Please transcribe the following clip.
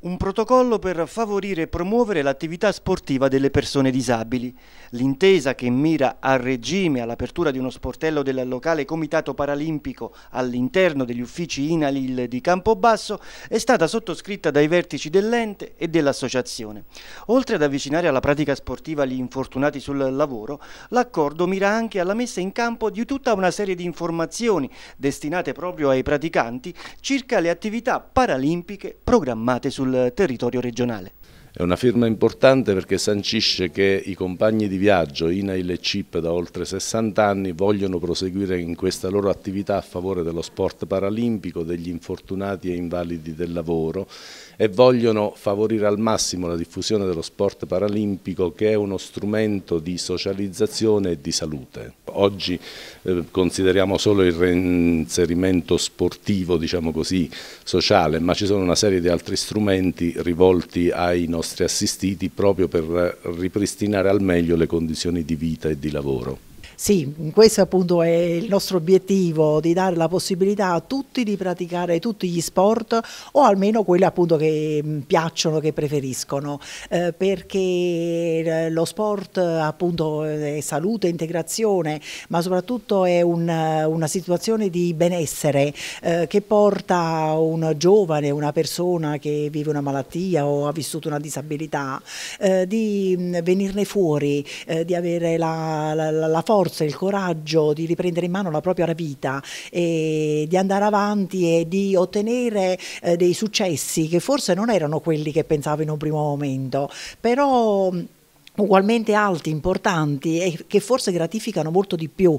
Un protocollo per favorire e promuovere l'attività sportiva delle persone disabili. L'intesa che mira a regime all'apertura di uno sportello del locale Comitato Paralimpico all'interno degli uffici INALIL di Campobasso è stata sottoscritta dai vertici dell'ente e dell'associazione. Oltre ad avvicinare alla pratica sportiva gli infortunati sul lavoro, l'accordo mira anche alla messa in campo di tutta una serie di informazioni destinate proprio ai praticanti circa le attività paralimpiche programmate sul sul territorio regionale. È una firma importante perché sancisce che i compagni di viaggio INAIL e CIP da oltre 60 anni vogliono proseguire in questa loro attività a favore dello sport paralimpico, degli infortunati e invalidi del lavoro e vogliono favorire al massimo la diffusione dello sport paralimpico che è uno strumento di socializzazione e di salute oggi eh, consideriamo solo il reinserimento sportivo, diciamo così, sociale, ma ci sono una serie di altri strumenti rivolti ai nostri assistiti proprio per ripristinare al meglio le condizioni di vita e di lavoro. Sì, questo appunto è il nostro obiettivo di dare la possibilità a tutti di praticare tutti gli sport o almeno quelli appunto che mm, piacciono, che preferiscono, eh, perché eh, lo sport appunto eh, è salute, integrazione, ma soprattutto è un, eh, una situazione di benessere eh, che porta un giovane, una persona che vive una malattia o ha vissuto una disabilità, eh, di mm, venirne fuori, di avere la, la, la forza forza, il coraggio di riprendere in mano la propria vita e di andare avanti e di ottenere eh, dei successi che forse non erano quelli che pensavo in un primo momento, però mm, ugualmente alti, importanti e che forse gratificano molto di più